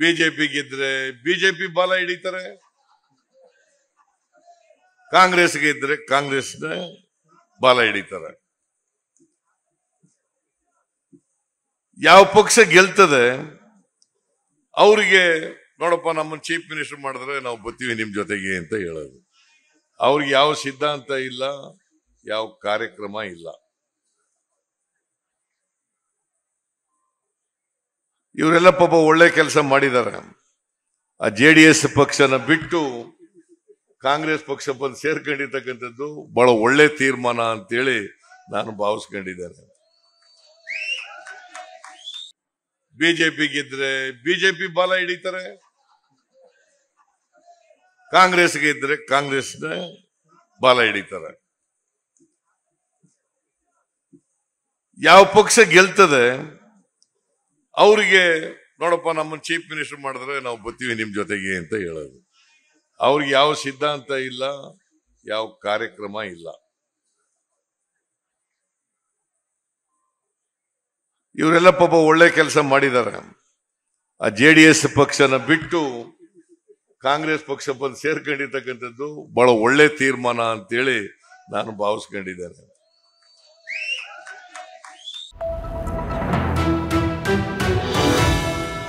BJP ಗೆದ್ರೆ BJP ಬಲ ಹಿಡಿತಾರೆ ಕಾಂಗ್ರೆಸ್ ಗೆದ್ರೆ ಕಾಂಗ್ರೆಸ್ ಬಲ ಹಿಡಿತಾರೆ ಯಾವ ಪಕ್ಷ ಗೆಲ್ತದೆ ಅವರಿಗೆ ನೋಡಪ್ಪ ನಮ್ಮನ್ನು ಚೀಫ್ ಮಿನಿಸ್ಟರ್ ಮಾಡಿದ್ರೆ ನಾವು ಬರ್ತೀವಿ ನಿಮ್ಮ ಜೊತೆಗೆ ಅಂತ ಹೇಳೋದು ಅವ್ರಿಗೆ ಯಾವ ಸಿದ್ಧಾಂತ ಇಲ್ಲ ಯಾವ ಕಾರ್ಯಕ್ರಮ ಇಲ್ಲ ಇವರೆಲ್ಲ ಪಾಪ ಒಳ್ಳೆ ಕೆಲಸ ಮಾಡಿದ್ದಾರೆ ಆ ಜೆ ಡಿ ಎಸ್ ಪಕ್ಷನ ಬಿಟ್ಟು ಕಾಂಗ್ರೆಸ್ ಪಕ್ಷ ಬಂದು ಸೇರ್ಕೊಂಡಿರ್ತಕ್ಕಂಥದ್ದು ಬಹಳ ಒಳ್ಳೆ ತೀರ್ಮಾನ ಅಂತೇಳಿ ನಾನು ಭಾವಿಸ್ಕೊಂಡಿದ್ದೇನೆ ಬಿಜೆಪಿ ಗೆದ್ರೆ ಬಿಜೆಪಿ ಬಾಲ ಹಿಡಿತಾರೆ ಕಾಂಗ್ರೆಸ್ ಗೆದ್ರೆ ಕಾಂಗ್ರೆಸ್ನ ಬಾಲ ಹಿಡಿತಾರೆ ಯಾವ ಪಕ್ಷ ಗೆಲ್ತದೆ ಅವರಿಗೆ ನೋಡಪ್ಪ ನಮ್ಮನ್ನು ಚೀಫ್ ಮಿನಿಸ್ಟರ್ ಮಾಡಿದ್ರೆ ನಾವು ಬರ್ತೀವಿ ನಿಮ್ಮ ಜೊತೆಗೆ ಅಂತ ಹೇಳೋದು ಅವ್ರಿಗೆ ಯಾವ ಸಿದ್ಧಾಂತ ಇಲ್ಲ ಯಾವ ಕಾರ್ಯಕ್ರಮ ಇಲ್ಲ ಇವರೆಲ್ಲ ಪಾಪ ಒಳ್ಳೆ ಕೆಲಸ ಮಾಡಿದ್ದಾರೆ ಆ ಜೆ ಡಿ ಎಸ್ ಪಕ್ಷನ ಬಿಟ್ಟು ಕಾಂಗ್ರೆಸ್ ಪಕ್ಷ ಬಂದು ಸೇರ್ಕೊಂಡಿರ್ತಕ್ಕಂಥದ್ದು ಬಹಳ ಒಳ್ಳೆ ತೀರ್ಮಾನ ಅಂತೇಳಿ ನಾನು ಭಾವಿಸ್ಕೊಂಡಿದ್ದೇನೆ